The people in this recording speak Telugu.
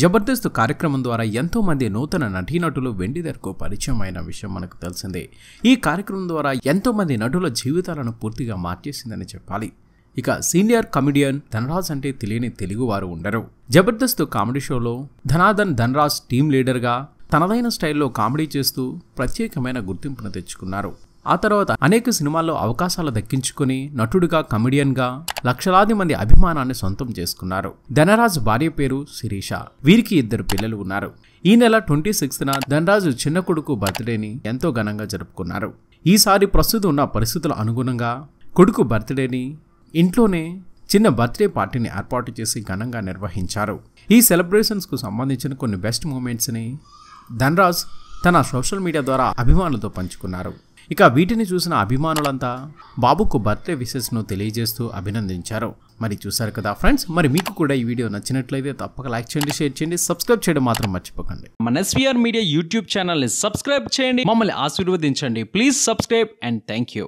జబర్దస్త్ కార్యక్రమం ద్వారా ఎంతోమంది నూతన నటీనటులు వెండిదర్కు పరిచయం అయిన విషయం మనకు తెలిసిందే ఈ కార్యక్రమం ద్వారా ఎంతోమంది నటుల జీవితాలను పూర్తిగా మార్చేసిందని చెప్పాలి ఇక సీనియర్ కమెడియన్ ధనరాజ్ అంటే తెలియని తెలుగువారు ఉండరు జబర్దస్త్ కామెడీ షోలో ధనాధన్ ధనరాజ్ టీం లీడర్గా తనదైన స్టైల్లో కామెడీ చేస్తూ ప్రత్యేకమైన గుర్తింపును తెచ్చుకున్నారు ఆ తర్వాత అనేక సినిమాల్లో అవకాశాలు దక్కించుకుని నటుడిగా కమెడియన్గా లక్షలాది మంది అభిమానాన్ని సొంతం చేసుకున్నారు ధనరాజ్ భార్య పేరు శిరీష వీరికి ఇద్దరు పిల్లలు ఉన్నారు ఈ నెల ట్వంటీ సిక్స్త్న ధనరాజు చిన్న కొడుకు బర్త్డేని ఎంతో ఘనంగా జరుపుకున్నారు ఈసారి ప్రస్తుతం ఉన్న పరిస్థితుల అనుగుణంగా కొడుకు బర్త్డేని ఇంట్లోనే చిన్న బర్త్డే పార్టీని ఏర్పాటు చేసి ఘనంగా నిర్వహించారు ఈ సెలబ్రేషన్స్కు సంబంధించిన కొన్ని బెస్ట్ మూమెంట్స్ని ధనరాజ్ తన సోషల్ మీడియా ద్వారా అభిమానులతో పంచుకున్నారు ఇక వీటిని చూసిన అభిమానులంతా బాబుకు బర్త్డే విషెస్ను తెలియజేస్తూ అభినందించారు మరి చూసారు కదా ఫ్రెండ్స్ మరి మీకు కూడా ఈ వీడియో నచ్చినట్లయితే తప్పక లైక్ చేయండి షేర్ చేయండి సబ్స్క్రైబ్ చేయడం మాత్రం మర్చిపోకండి మన ఎస్వీఆర్ మీడియా యూట్యూబ్ ఛానల్ని సబ్స్క్రైబ్ చేయండి మమ్మల్ని ఆశీర్వదించండి please subscribe and thank you